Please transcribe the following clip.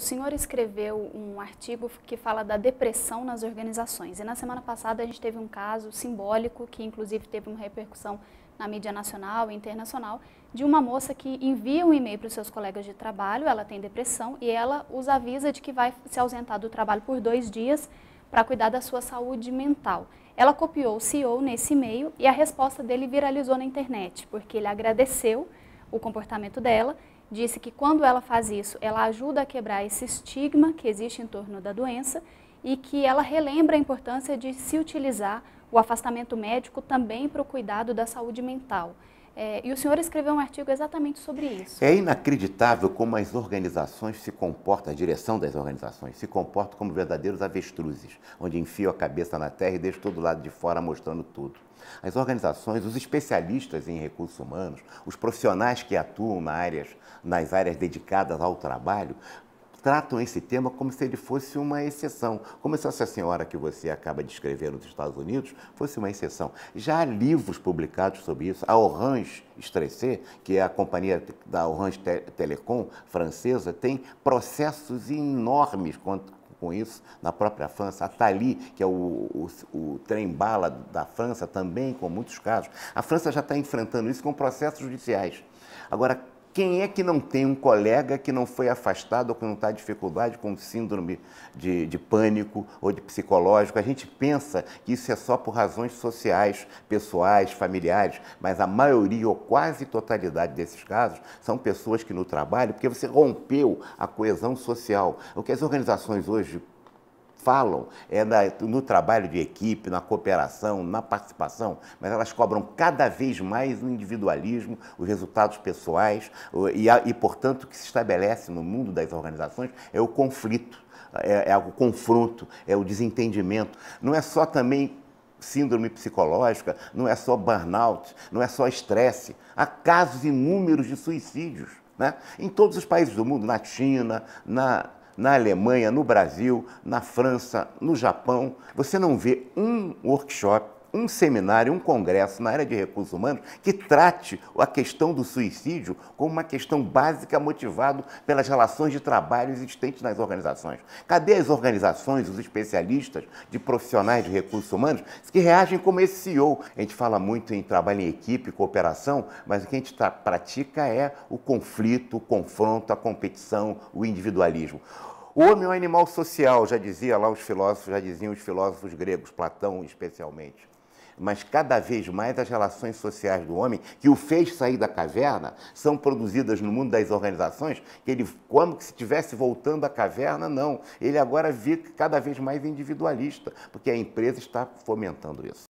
o senhor escreveu um artigo que fala da depressão nas organizações. E na semana passada a gente teve um caso simbólico, que inclusive teve uma repercussão na mídia nacional e internacional, de uma moça que envia um e-mail para os seus colegas de trabalho, ela tem depressão, e ela os avisa de que vai se ausentar do trabalho por dois dias para cuidar da sua saúde mental. Ela copiou o CEO nesse e-mail e a resposta dele viralizou na internet, porque ele agradeceu o comportamento dela disse que quando ela faz isso, ela ajuda a quebrar esse estigma que existe em torno da doença e que ela relembra a importância de se utilizar o afastamento médico também para o cuidado da saúde mental. É, e o senhor escreveu um artigo exatamente sobre isso. É inacreditável como as organizações se comportam, a direção das organizações se comporta como verdadeiros avestruzes, onde enfiam a cabeça na terra e deixam todo lado de fora mostrando tudo. As organizações, os especialistas em recursos humanos, os profissionais que atuam áreas, nas áreas dedicadas ao trabalho, tratam esse tema como se ele fosse uma exceção, como se essa senhora que você acaba de escrever nos Estados Unidos fosse uma exceção. Já há livros publicados sobre isso. A Orange Estressé, que é a companhia da Orange Telecom francesa, tem processos enormes quanto com isso na própria França. A Thali, que é o, o, o trem-bala da França, também com muitos casos. A França já está enfrentando isso com processos judiciais. Agora, quem é que não tem um colega que não foi afastado ou que não está em dificuldade com síndrome de, de, pânico ou de psicológico? A gente pensa que isso é só por razões sociais, pessoais, familiares, mas a maioria ou quase totalidade desses casos são pessoas que no trabalho, porque você rompeu a coesão social. O que as organizações hoje falam é na, no trabalho de equipe, na cooperação, na participação, mas elas cobram cada vez mais o individualismo, os resultados pessoais e, e portanto, o que se estabelece no mundo das organizações é o conflito, é, é o confronto, é o desentendimento. Não é só também síndrome psicológica, não é só burnout, não é só estresse. Há casos inúmeros de suicídios. Né? Em todos os países do mundo, na China, na na Alemanha, no Brasil, na França, no Japão, você não vê um workshop um seminário, um congresso na área de recursos humanos que trate a questão do suicídio como uma questão básica motivada pelas relações de trabalho existentes nas organizações. Cadê as organizações, os especialistas de profissionais de recursos humanos que reagem como esse CEO? A gente fala muito em trabalho em equipe, cooperação, mas o que a gente pratica é o conflito, o confronto, a competição, o individualismo. O homem é um animal social, já dizia lá os filósofos, já diziam os filósofos gregos, Platão especialmente mas cada vez mais as relações sociais do homem que o fez sair da caverna são produzidas no mundo das organizações que ele como que se estivesse voltando à caverna não ele agora vê cada vez mais individualista porque a empresa está fomentando isso